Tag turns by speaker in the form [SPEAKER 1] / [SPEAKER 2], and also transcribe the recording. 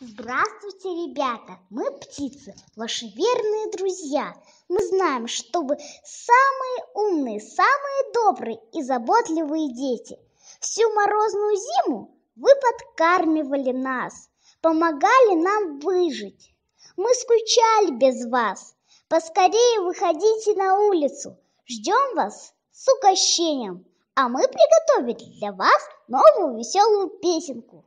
[SPEAKER 1] Здравствуйте, ребята! Мы птицы, ваши верные друзья. Мы знаем, что вы самые умные, самые добрые и заботливые дети. Всю морозную зиму вы подкармливали нас, помогали нам выжить. Мы скучали без вас. Поскорее выходите на улицу. Ждем вас с угощением. А мы приготовили для вас новую веселую песенку.